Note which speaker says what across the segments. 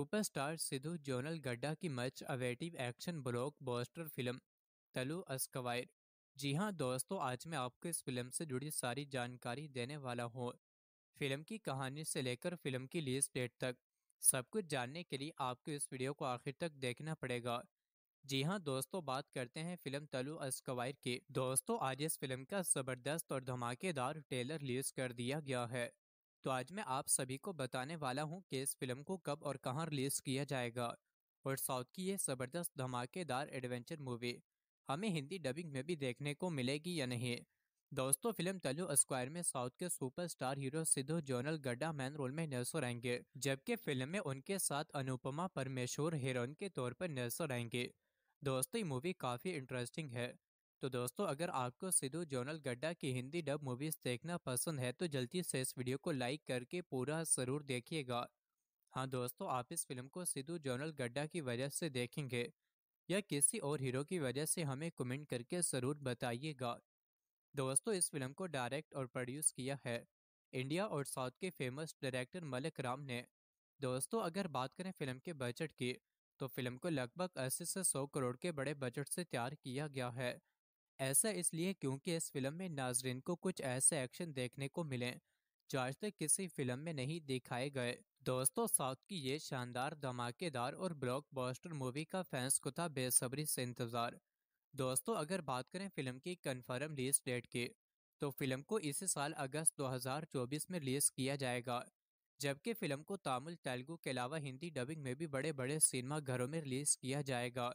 Speaker 1: superstar Sidhu zonal Jonnalagadda की much awaited action blockbuster film Tillu Square जी हाँ दोस्तों आज मैं आपको इस फिल्म से जुड़ी सारी जानकारी देने वाला हूँ फिल्म की कहानी से लेकर फिल्म की रिलीज डेट तक सब कुछ जानने के लिए आपको इस वीडियो को आखिर तक देखना पड़ेगा जी हाँ दोस्तों बात करते हैं फिल्म तलु अस्कवायर की दोस्तों आज इस फिल्म का जबरदस्त और धमाकेदार ट्रेलर रिलीज कर दिया गया है तो आज मैं आप सभी को बताने वाला हूं कि इस फिल्म को कब और कहां रिलीज किया जाएगा और साउथ की ये ज़बरदस्त धमाकेदार एडवेंचर मूवी हमें हिंदी डबिंग में भी देखने को मिलेगी या नहीं दोस्तों फिल्म तलु स्क्वायर में साउथ के superstar hero Siddhu Jonnalagadda main role में नजर आएंगे जबकि फिल्म में उनके साथ अनुपमा परमेश्वर हीरोइन के तौर पर नजर आएंगे दोस्तों ये मूवी काफ़ी इंटरेस्टिंग है तो दोस्तों अगर आपको सिद्धू जोनल गड्ढा की हिंदी डब मूवीज देखना पसंद है तो जल्दी से इस वीडियो को लाइक करके पूरा जरूर देखिएगा हाँ दोस्तों आप इस फिल्म को सिद्धू जोनल गड्ढा की वजह से देखेंगे या किसी और हीरो की वजह से हमें कमेंट करके ज़रूर बताइएगा दोस्तों इस फिल्म को डायरेक्ट और प्रोड्यूस किया है इंडिया और साउथ के फेमस डायरेक्टर मलिक राम ने दोस्तों अगर बात करें फिल्म के बजट की तो फिल्म को लगभग अस्सी से सौ करोड़ के बड़े बजट से तैयार किया गया है ऐसा इसलिए क्योंकि इस फिल्म में नाजरन को कुछ ऐसे एक्शन देखने को मिले जो आज तक किसी फिल्म में नहीं दिखाए गए दोस्तों साउथ की ये शानदार धमाकेदार और ब्लॉकबस्टर मूवी का फैंस को था बेसब्री से इंतजार दोस्तों अगर बात करें फिल्म की कन्फर्म रिलीज डेट की तो फिल्म को इसी साल अगस्त 2024 में रिलीज किया जाएगा जबकि फिल्म को तामिल तेलुगु के अलावा हिंदी डबिंग में भी बड़े बड़े सिनेमा घरों में रिलीज किया जाएगा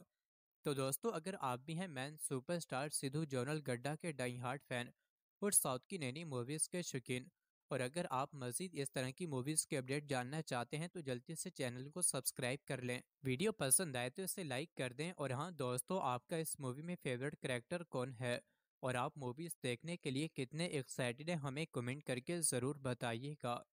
Speaker 1: तो दोस्तों अगर आप भी हैं मैन सुपरस्टार सिद्धू जोनल गड्ढा के डाई हार्ट फैन और साउथ की नई नई मूवीज़ के शौकीन और अगर आप मजीद इस तरह की मूवीज़ के अपडेट जानना चाहते हैं तो जल्दी से चैनल को सब्सक्राइब कर लें वीडियो पसंद आए तो इसे लाइक कर दें और हाँ दोस्तों आपका इस मूवी में फेवरेट करेक्टर कौन है और आप मूवीज़ देखने के लिए कितने एक्साइटेड हैं हमें कमेंट करके ज़रूर बताइएगा